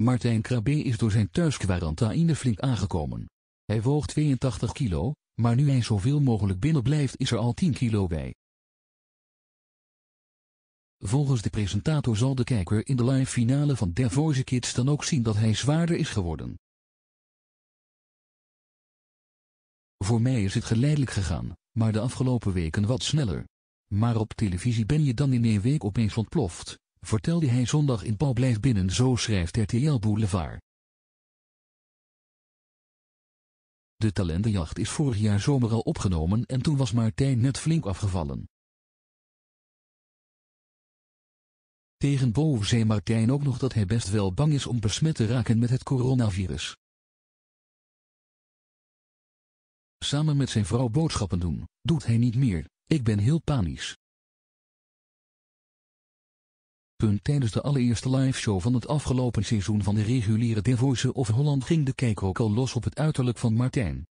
Martijn Krabbe is door zijn thuisquarantaine flink aangekomen. Hij woog 82 kilo, maar nu hij zoveel mogelijk binnen blijft is er al 10 kilo bij. Volgens de presentator zal de kijker in de live finale van The Voice Kids dan ook zien dat hij zwaarder is geworden. Voor mij is het geleidelijk gegaan, maar de afgelopen weken wat sneller. Maar op televisie ben je dan in één week opeens ontploft, vertelde hij zondag in Paul blijft binnen zo schrijft RTL Boulevard. De talentenjacht is vorig jaar zomer al opgenomen en toen was Martijn net flink afgevallen. Tegen Bo zei Martijn ook nog dat hij best wel bang is om besmet te raken met het coronavirus. Samen met zijn vrouw boodschappen doen, doet hij niet meer, ik ben heel panisch. Tijdens de allereerste liveshow van het afgelopen seizoen van de reguliere The of Holland ging de kijk ook al los op het uiterlijk van Martijn.